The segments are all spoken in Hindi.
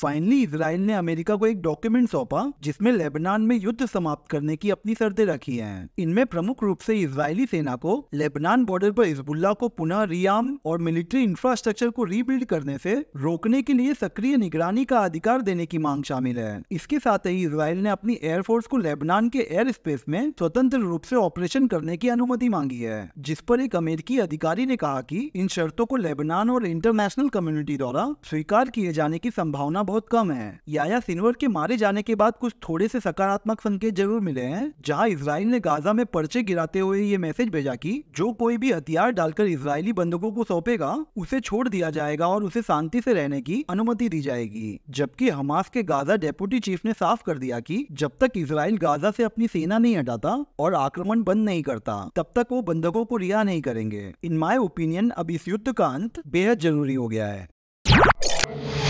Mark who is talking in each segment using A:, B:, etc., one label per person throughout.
A: फाइनली इसराइल ने अमेरिका को एक डॉक्यूमेंट सौंपा जिसमें लेबनान में युद्ध समाप्त करने की अपनी शर्तें रखी हैं। इनमें प्रमुख रूप से इजरायली सेना को लेबनान बॉर्डर पर हिजबुल्ला को पुनः रियाम और मिलिट्री इंफ्रास्ट्रक्चर को रीबिल्ड करने से रोकने के लिए सक्रिय निगरानी का अधिकार देने की मांग शामिल है इसके साथ ही इसराइल ने अपनी एयरफोर्स को लेबनान के एयर स्पेस में स्वतंत्र रूप से ऑपरेशन करने की अनुमति मांगी है जिस पर एक अमेरिकी अधिकारी ने कहा की इन शर्तों को लेबनान और इंटरनेशनल कम्युनिटी द्वारा स्वीकार किए जाने की संभावना बहुत कम है याया सिनवर के मारे जाने के बाद कुछ थोड़े से सकारात्मक संकेत जरूर मिले हैं जहाँ इसराइल ने गाजा में पर्चे गिराते हुए ये मैसेज भेजा की जो कोई भी हथियार डालकर इसराइली बंधकों को सौंपेगा उसे छोड़ दिया जाएगा और उसे शांति से रहने की अनुमति दी जाएगी जबकि हमास के गाजा डेप्यूटी चीफ ने साफ कर दिया कि जब तक इसराइल गाजा से अपनी सेना नहीं हटाता और आक्रमण बंद नहीं करता तब तक वो बंधकों को रिहा नहीं करेंगे इन माई ओपिनियन अब इस युद्ध का अंत बेहद जरूरी हो गया है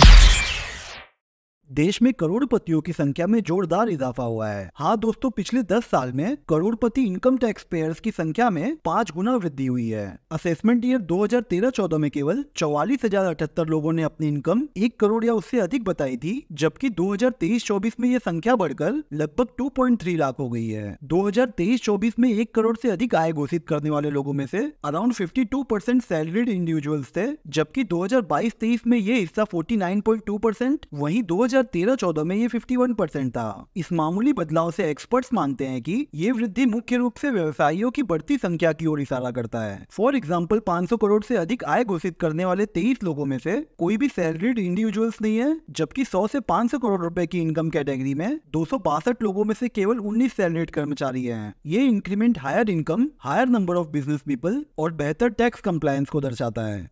A: देश में करोड़पतियों की संख्या में जोरदार इजाफा हुआ है हाँ दोस्तों पिछले दस साल में करोड़पति इनकम टैक्स पेयर्स की संख्या में पाँच गुना वृद्धि हुई है असेसमेंट ईयर 2013-14 में केवल चौवालीस हजार अठहत्तर लोगों ने अपनी इनकम एक करोड़ या उससे अधिक बताई थी जबकि 2023-24 में ये संख्या बढ़कर लगभग 2.3 लाख हो गई है 2023-24 में एक करोड़ से अधिक आय घोषित करने वाले लोगों में से अराउंड 52 परसेंट सैलरीड इंडिविजुअल्स थे जबकि 2022-23 में ये हिस्सा 49.2 परसेंट वही 2000 2013-14 में ये 51 परसेंट था इस मामूली बदलाव से एक्सपर्ट्स मानते हैं कि ये वृद्धि मुख्य रूप से व्यवसायियों की बढ़ती संख्या की ओर इशारा करता है फॉर एग्जाम्पल 500 करोड़ से अधिक आय घोषित करने वाले 23 लोगों में से कोई भी सैलरीड इंडिविजुअल्स नहीं है जबकि 100 से 500 करोड़ रुपए की इनकम कैटेगरी में दो लोगों में से केवल 19 सैलरीड कर्मचारी हैं। ये increment higher income higher number of business people और बेहतर टैक्स कंप्लायंस को दर्शाता है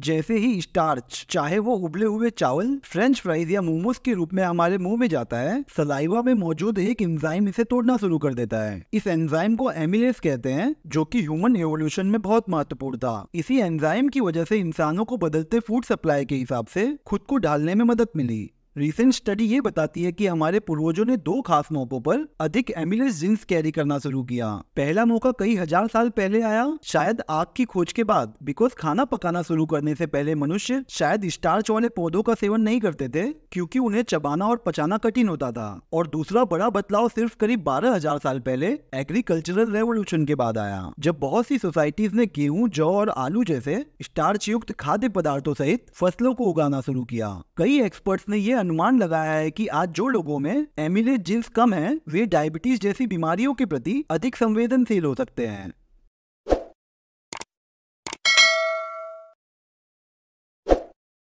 A: जैसे ही स्टार्च चाहे वो उबले हुए चावल फ्रेंच फ्राइज या मोमोज के रूप में हमारे मुंह में जाता है सलाइवा में मौजूद एक एंजाइम इसे तोड़ना शुरू कर देता है इस एंजाइम को एमिलेस कहते हैं जो कि ह्यूमन एवोल्यूशन में बहुत महत्वपूर्ण था इसी एंजाइम की वजह से इंसानों को बदलते फूड सप्लाई के हिसाब से खुद को ढालने में मदद मिली रिसेंट स्टडी ये बताती है कि हमारे पूर्वजों ने दो खास मौकों पर अधिक एमिलेस जींस कैरी करना शुरू किया पहला मौका कई हजार साल पहले आया शायद आग की खोज के बाद बिकॉज खाना पकाना शुरू करने से पहले मनुष्य शायद स्टार्च वाले पौधों का सेवन नहीं करते थे क्योंकि उन्हें चबाना और पचाना कठिन होता था और दूसरा बड़ा बदलाव सिर्फ करीब बारह हजार साल पहले एग्रीकल्चरल रेवोल्यूशन के बाद आया जब बहुत सी सोसाइटीज ने गेहूं जौ और आलू जैसे स्टार्च युक्त खाद्य पदार्थों सहित फसलों को उगाना शुरू किया कई एक्सपर्ट्स ने यह अनुमान लगाया है कि आज जो लोगों में एमिलेज जिल्स कम है वे डायबिटीज जैसी बीमारियों के प्रति अधिक संवेदनशील हो सकते हैं